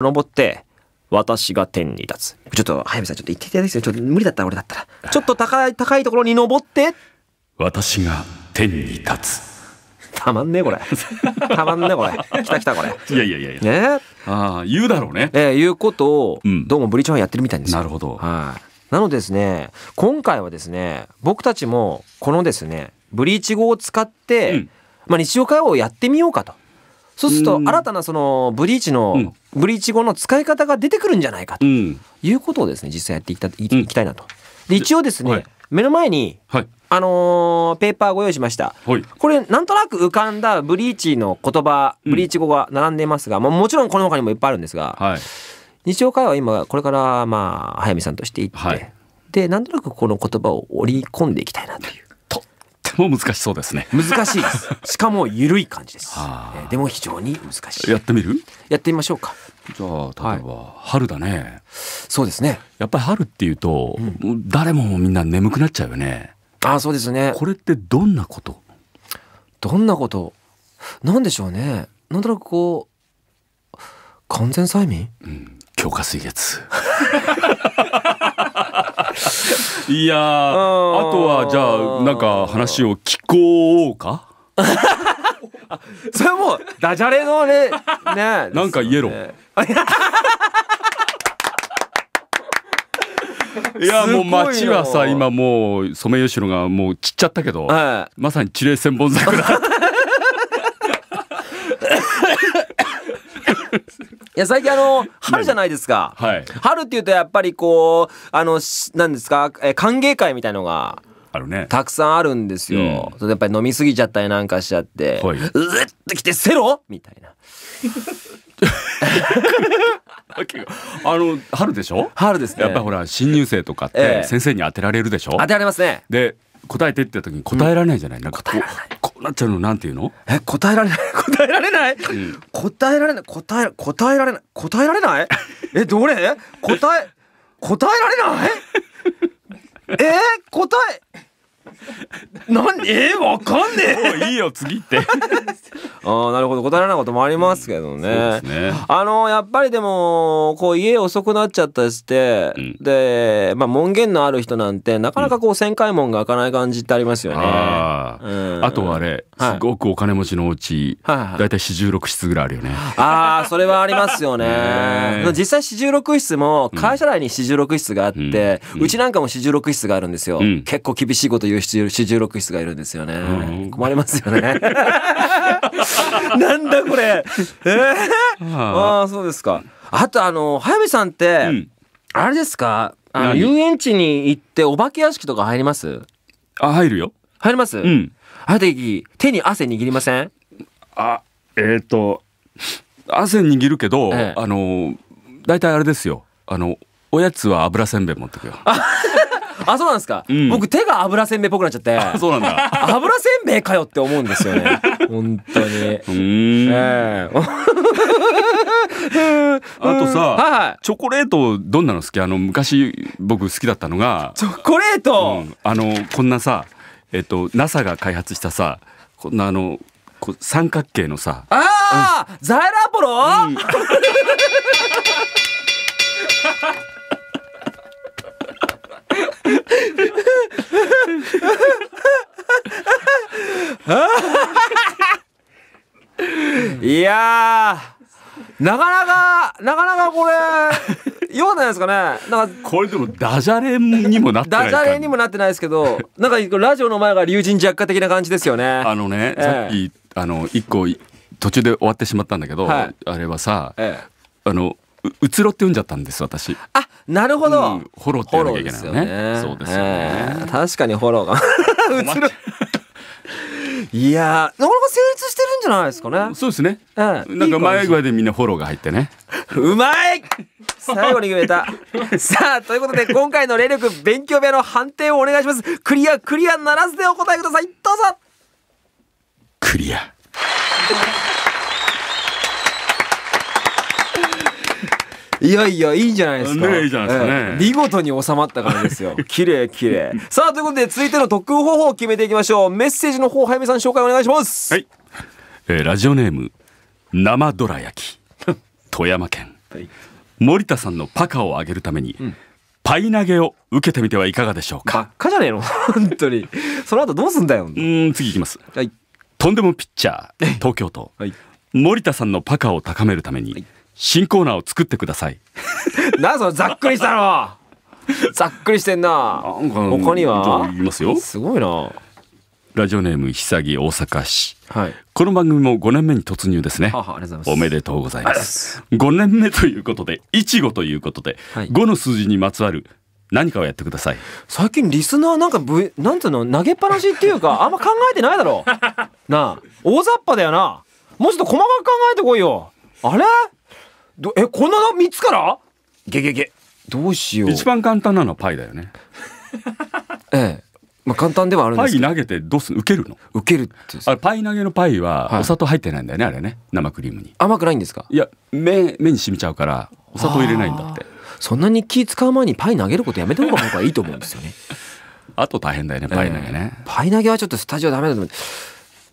登って、私が天に立つ。ちょっと、早見さん、ちょっと言っていただきたいちょっと無理だったら俺だったら。ちょっと高い、高いところに登って。私が天に立つ。たまんねこれ。たまんねこれ。来た来たこれ。いやいやいやねああ、言うだろうね。ええー、いうことを、どうもブリーチんンやってるみたいです、うん、なるほど。はい。なのですね、今回はですね、僕たちも、このですね、ブリーチ語を使って、うん、まあ日常会話をやってみようかと。そうすると新たなそのブリーチのブリーチ後の使い方が出てくるんじゃないかということをですね、実際やっていったいきたいなと。で一応ですね、はい、目の前に、はい、あのー、ペーパーご用意しました、はい、これなんとなく浮かんだブリーチの言葉ブリーチ語が並んでいますが、うん、まもちろんこの他にもいっぱいあるんですが、はい、日常会話は今これからまあ早見さんとしていって、でなんとなくこの言葉を織り込んでいきたいなという。も難しそうですね難しいです しかも緩い感じです、えー、でも非常に難しいやってみるやってみましょうかじゃあ例えば、はい、春だねそうですねやっぱり春っていうと、うん、誰もみんな眠くなっちゃうよねあそうですねこれってどんなことどんなことなんでしょうねなんとなくこう完全催眠、うん、強化水月 いやあとはじゃあなんか話を聞こうかそれもダジャレのねね なんか言えろ いやもう町はさ今もうソメイヨシノがもう散っちゃったけど、はい、まさに地霊千本桜 いや、最近あの、春じゃないですか。はい、春っていうとやっぱりこう、あの、なんですか、え歓迎会みたいのが、あるね。たくさんあるんですよ。うん、やっぱり飲みすぎちゃったりなんかしちゃって、はい、うっってきてセロみたいな。あの春でしょ春ですねやっぱりほら新入生とかって先生に当てられるでしょ、ええ、当てられますねで答えてって時に答えられないじゃない、うん、なんかこうこうなっちゃうのなんていうのえ答えられない 答えられない、うん、答えられない答え答えられない答えられないえどれ答え答えられない えー、答え なんえー、わかんねえ。もういいよ次って。ああなるほど答えられないこともありますけどね。うんねあのやっぱりでもこう家遅くなっちゃったりして、うん、でまあ門限のある人なんてなかなかこう旋回門が開かない感じってありますよね。ああとあれ、はすごくお金持ちのお家、はい、だいたい四十六室ぐらいあるよね。ああそれはありますよね。実際四十六室も会社内に四十六室があって、うちなんかも四十六室があるんですよ。結構厳しいこと言う四十六室がいるんですよね、困りますよね なんだこれえー、ああそうですかあとあの早見さんって、うん、あれですかあの遊園地に行ってお化け屋敷とか入りますあ入るよ入ります、うん、あれ手に汗握りませんあえっ、ー、と汗握るけど、ええ、あの大体あれですよあのおやつは油せんべい持ってくよ あ、そうなんですか。うん、僕手が油せんべいっぽくなっちゃって。そうなんだ。油せんべいかよって思うんですよね。本当に。うん。あとさ、はい、チョコレートどんなの好きあの昔僕好きだったのがチョコレート、うん、あのこんなさえっと NASA が開発したさこんなあのこ三角形のさああ、うん、ザイラポロ、うん いやなかなか、なかなかこれ、よかなたんですかね。なんか、これでもダジャレにもなってないダジャレにもなってないですけど、なんかラジオの前が竜神弱化的な感じですよね。あのね、ええ、さっき、あの、一個、途中で終わってしまったんだけど、はい、あれはさ、ええ、あの、うつろって読んじゃったんです私あなるほど、うん、フォローって言わなきゃいけないよね、ね、そうですよね、えー、確かにフォローがうつろいやなかなか成立してるんじゃないですかねそうですね、うん、なんか前具合でみんなフォローが入ってねうまい最後に決めた さあということで今回の霊力勉強部屋の判定をお願いしますクリアクリアならずでお答えくださいどうぞクリアいやいや、いいじゃないですか。ね、いいじゃないですかね、えー。見事に収まったからですよ。綺麗綺麗。さあ、ということで、続いての特訓方法を決めていきましょう。メッセージの方、早めさん紹介お願いします。はい。えー、ラジオネーム、生どら焼き、富山県。はい、森田さんのパカをあげるために、うんパイ投げを受けてみてはいかがでしょうか。ばっかじゃねえの 本当に。その後どうすんだよ。うん、次いきます。はい。とんでもピッチャー、東京都。はい、森田さんのパカを高めるために、はい、新コーナーを作ってくださいなぞざっくりしたのざっくりしてんな他にはすごいなラジオネーム久木大阪市、はい、この番組も5年目に突入ですねおめでとうございます5年目ということでいちごということで、はい、5の数字にまつわる何かをやってください最近リスナーなんかぶなんつうの投げっぱなしっていうかあんま考えてないだろう。なあ大雑把だよなもうちょっと細かく考えてこいよあれどえこの3つからゲゲゲどうしよう一番簡単なのはパイだよね ええまあ簡単ではあるんですけどパイ投げてどうする受けるの受けるってあれパイ投げのパイはお砂糖入ってないんだよね、はい、あれね生クリームに甘くないんですかいや目目に染みちゃうからお砂糖入れないんだってそんなに気使う前にパイ投げることやめた方が僕はいいと思うんですよね あと大変だよねパイ投げね、えー、パイ投げはちょっとスタジオダメだと思う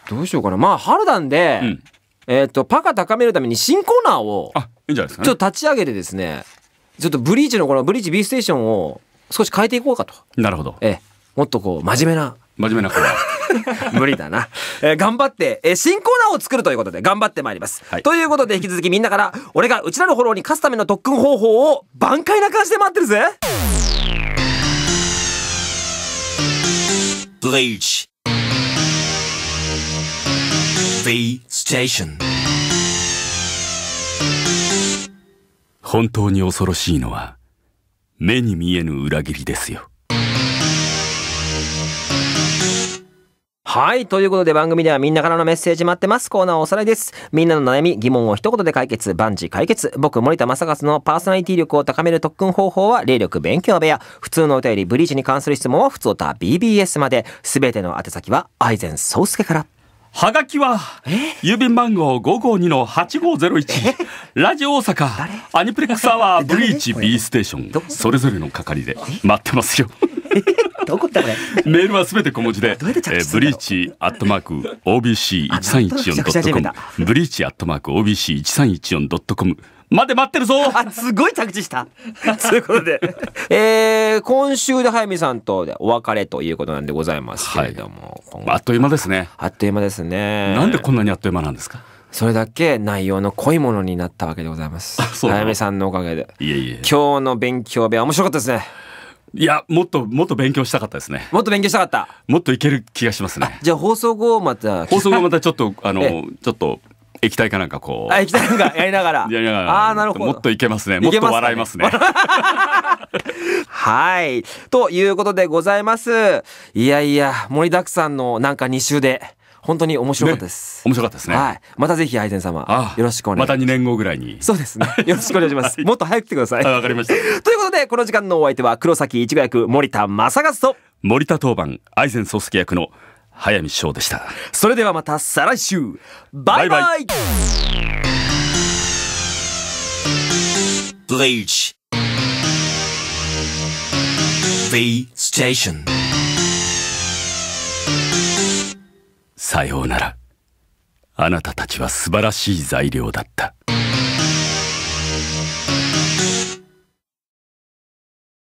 どうしようかなまあ春なんで、うん、えっ、ー、とパカ高めるために新コーナーをあいいんじゃないですか、ね、ちょっと立ち上げてですね、ちょっとブリーチのこのブリーチ B ステーションを少し変えていこうかと。なるほど。ええ、もっとこう、真面目な。真面目な方 無理だな、えー、頑張って、えー、新コーナーを作るということで頑張ってまいります、はい、ということで引き続きみんなから俺がうちらのフォローに勝つための特訓方法を挽回な感じで待ってるぜブリーチ B ステーション本当に恐ろしいのは目に見えぬ裏切りですよはい。ということで番組ではみんなからのメッセージ待ってます。コーナーおさらいです。みんなの悩み、疑問を一言で解決、万事解決。僕、森田正和のパーソナリティ力を高める特訓方法は、霊力勉強部屋。普通のお便りブリーチに関する質問は、普通た BBS まで。すべての宛先は、アイ愛禅宗介から。はがきは、郵便番号552-8501、ラジオ大阪、アニプレックスアワー、ブリーチ B ステーション、それぞれの係で待ってますよ。どこだこれメールはすべて小文字で、えー、ブリーチアットマーク OBC1314.com ブリーチアットマーク OBC1314.com 待って待ってるぞあすごい着地したということで、えー、今週で早見さんとお別れということなんでございますけれども、はい、あっという間ですねあっという間ですねなんでこんなにあっという間なんですかそれだけ内容の濃いものになったわけでございます早見さんのおかげでいえいえ今日の勉強部屋面白かったですねいや、もっと、もっと勉強したかったですね。もっと勉強したかった。もっといける気がしますね。じゃあ放送後また。放送後またちょっと、あの、ちょっと液体かなんかこうあ液体なんかやりながら やりながらあなるほどもっといけますねもっと笑いますね はいということでございますいやいや盛りだくさんのなんか2週で本当に面白かったです、ね、面白かったですね、はい、またぜひアイゼン様あよろしくお願いしまた2年後ぐらいにそうですねよろしくお願いします、はい、もっと早く来てくださいわかりましたということでこの時間のお相手は黒崎一護役森田正和と森田当番アイゼン総介役の早見翔でしたそれではまた再来週バイバイブリーチ V ステーションさようならあなたたちは素晴らしい材料だった